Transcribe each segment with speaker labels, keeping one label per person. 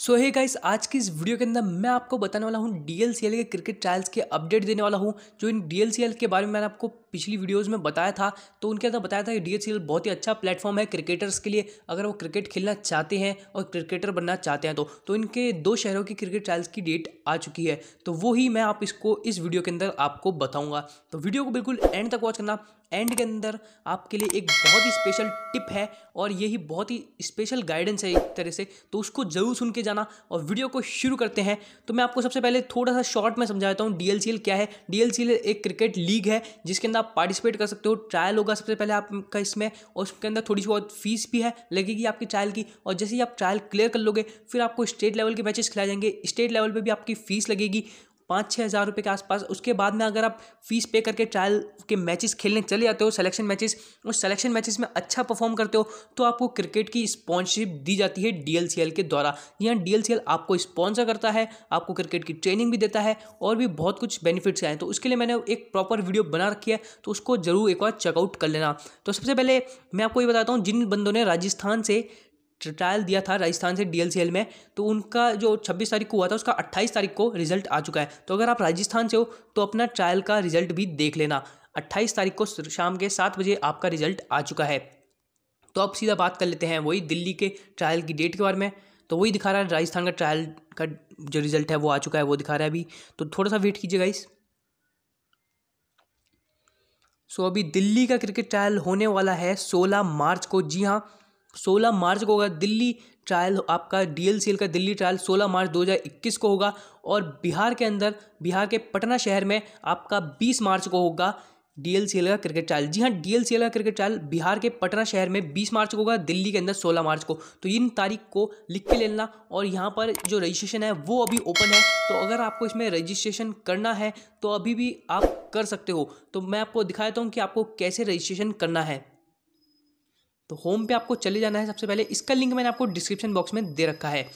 Speaker 1: सो hey guys आज की इस वीडियो के अंदर मैं आपको बताने वाला हूँ डीएलसीएल के क्रिकेट ट्रायल्स के अपडेट देने वाला हूँ जो इन डीएलसीएल के बारे में मैंने आपको पिछली वीडियोस में बताया था तो उनके अंदर बताया था कि डीएचसीएल बहुत ही अच्छा प्लेटफॉर्म है क्रिकेटर्स के लिए अगर वो क्रिकेट खेलना चाहते हैं और क्रिकेटर बनना चाहते हैं तो तो इनके दो शहरों की क्रिकेट ट्रायल्स की डेट आ चुकी है तो वो ही मैं आप इसको इस वीडियो के अंदर आपको बताऊंगा तो वीडियो को बिल्कुल एंड तक वॉच करना एंड के अंदर आपके लिए एक बहुत ही स्पेशल टिप है और यही बहुत ही स्पेशल गाइडेंस है एक तरह से तो उसको जरूर सुन के जाना और वीडियो को शुरू करते हैं तो मैं आपको सबसे पहले थोड़ा सा शॉर्ट में समझाता हूँ डी क्या है डी एक क्रिकेट लीग है जिसके अंदर आप पार्टिसिपेट कर सकते हो ट्रायल होगा सबसे पहले आपका इसमें और उसके अंदर थोड़ी बहुत फीस भी है लगेगी आपकी ट्रायल की और जैसे ही आप ट्रायल क्लियर कर लोगे फिर आपको स्टेट लेवल के मैचेस खिलाए जाएंगे स्टेट लेवल पर भी आपकी फीस लगेगी पाँच छः हज़ार रुपये के आसपास उसके बाद में अगर आप फीस पे करके ट्रायल के मैचेस खेलने चले जाते हो सिलेक्शन मैचेस उस सिलेक्शन मैचेस में अच्छा परफॉर्म करते हो तो आपको क्रिकेट की स्पॉन्सरशिप दी जाती है डी के द्वारा यहाँ डी आपको स्पॉन्सर करता है आपको क्रिकेट की ट्रेनिंग भी देता है और भी बहुत कुछ बेनिफिट्स आए तो उसके लिए मैंने एक प्रॉपर वीडियो बना रखी है तो उसको ज़रूर एक बार चेकआउट कर लेना तो सबसे पहले मैं आपको ये बताता हूँ जिन बंदों ने राजस्थान से ट्रायल दिया था राजस्थान से डीएलसीएल में तो उनका जो 26 तारीख को हुआ था उसका 28 तारीख को रिजल्ट आ चुका है तो अगर आप राजस्थान से हो तो अपना ट्रायल का रिजल्ट भी देख लेना 28 तारीख को शाम के सात बजे आपका रिजल्ट आ चुका है तो आप सीधा बात कर लेते हैं वही दिल्ली के ट्रायल की डेट के बारे में तो वही दिखा रहा है राजस्थान का ट्रायल का जो रिजल्ट है वो आ चुका है वो दिखा रहा है अभी तो थोड़ा सा वेट कीजिएगा इस सो अभी दिल्ली का क्रिकेट ट्रायल होने वाला है सोलह मार्च को जी हाँ सोलह मार्च को होगा दिल्ली ट्रायल आपका डीएलसीएल का दिल्ली ट्रायल 16 मार्च 2021 को होगा और बिहार के अंदर बिहार के पटना शहर में आपका 20 मार्च को होगा डीएलसीएल का क्रिकेट ट्रायल जी हाँ डीएलसीएल का क्रिकेट ट्रायल बिहार के पटना शहर में 20 मार्च को होगा दिल्ली के अंदर 16 मार्च को तो इन तारीख को लिख के ले लेना और यहाँ पर जो रजिस्ट्रेशन है वो अभी ओपन है तो अगर आपको इसमें रजिस्ट्रेशन करना है तो अभी भी आप कर सकते हो तो मैं आपको दिखाता हूँ कि आपको कैसे रजिस्ट्रेशन करना है तो होम पे आपको चले जाना है सबसे पहले इसका लिंक मैंने आपको डिस्क्रिप्शन बॉक्स में दे रखा है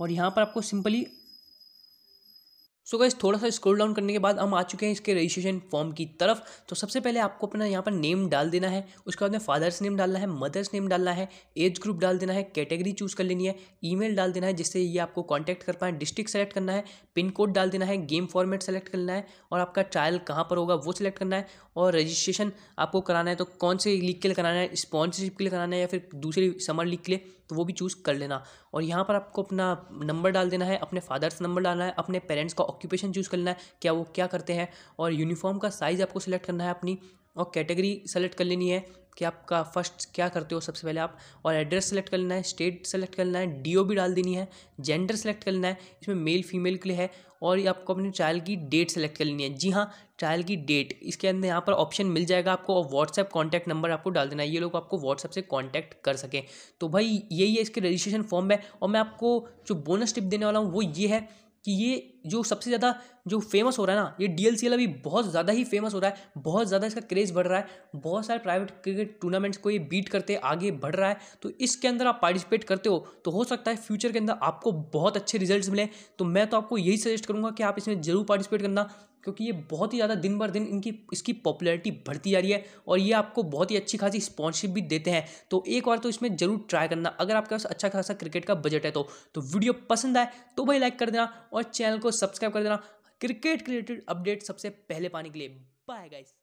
Speaker 1: और यहाँ पर आपको सिंपली सो so गाइज थोड़ा सा स्क्रॉल डाउन करने के बाद हम आ चुके हैं इसके रजिस्ट्रेशन फॉर्म की तरफ तो सबसे पहले आपको अपना यहाँ पर नेम डाल देना है उसके बाद में फादर्स नेम डालना है मदर्स नेम डालना है एज ग्रुप डाल देना है कैटेगरी चूज़ कर लेनी है ईमेल डाल देना है जिससे ये आपको कॉन्टैक्ट कर पाएँ डिस्ट्रिक्ट सेलेक्ट करना है पिन कोड डाल देना है गेम फॉर्मेट सेलेक्ट करना है और आपका ट्रायल कहाँ पर होगा वो सिलेक्ट करना है और रजिस्ट्रेशन आपको कराना है तो कौन से लीग के लिए कराना है स्पॉन्सरशिप के लिए कराना है या फिर दूसरी समर लीग के लिए तो वो भी चूज़ कर लेना और यहाँ पर आपको अपना नंबर डाल देना है अपने फादर्स नंबर डालना है अपने पेरेंट्स का ऑक्यूपेशन चूज़ करना है क्या वो क्या करते हैं और यूनिफॉर्म का साइज़ आपको सेलेक्ट करना है अपनी और कैटेगरी सेलेक्ट कर लेनी है कि आपका फर्स्ट क्या करते हो सबसे पहले आप और एड्रेस सेलेक्ट कर लेना है स्टेट सेलेक्ट कर लेना है डी भी डाल देनी है जेंडर सेलेक्ट कर लेना है इसमें मेल फीमेल के लिए है और ये आपको अपनी ट्रायल की डेट सेलेक्ट कर लेनी है जी हाँ ट्रायल की डेट इसके अंदर यहाँ पर ऑप्शन मिल जाएगा आपको और व्हाट्सएप कॉन्टैक्ट नंबर आपको डाल देना है ये लोग आपको व्हाट्सएप से कॉन्टैक्ट कर सकें तो भाई यही है इसके रजिस्ट्रेशन फॉर्म है और मैं आपको जो बोनस टिप देने वाला हूँ वो ये है कि ये जो सबसे ज़्यादा जो फेमस हो रहा है ना ये डी एल एल सी अभी बहुत ज़्यादा ही फेमस हो रहा है बहुत ज़्यादा इसका क्रेज़ बढ़ रहा है बहुत सारे प्राइवेट क्रिकेट टूर्नामेंट्स को ये बीट करते आगे बढ़ रहा है तो इसके अंदर आप पार्टिसिपेट करते हो तो हो सकता है फ्यूचर के अंदर आपको बहुत अच्छे रिजल्ट मिले तो मैं तो आपको यही सजेस्ट करूँगा कि आप इसमें ज़रूर पार्टिसिपेट करना क्योंकि ये बहुत ही ज़्यादा दिन बर दिन इनकी इसकी पॉपुलैरिटी बढ़ती जा रही है और ये आपको बहुत ही अच्छी खासी स्पॉन्सरशिप भी देते हैं तो एक बार तो इसमें जरूर ट्राई करना अगर आपके पास अच्छा खासा क्रिकेट का बजट है तो, तो वीडियो पसंद आए तो भाई लाइक कर देना और चैनल को सब्सक्राइब कर देना क्रिकेट रिलेटेड अपडेट सबसे पहले पाने के लिए बाय गाइस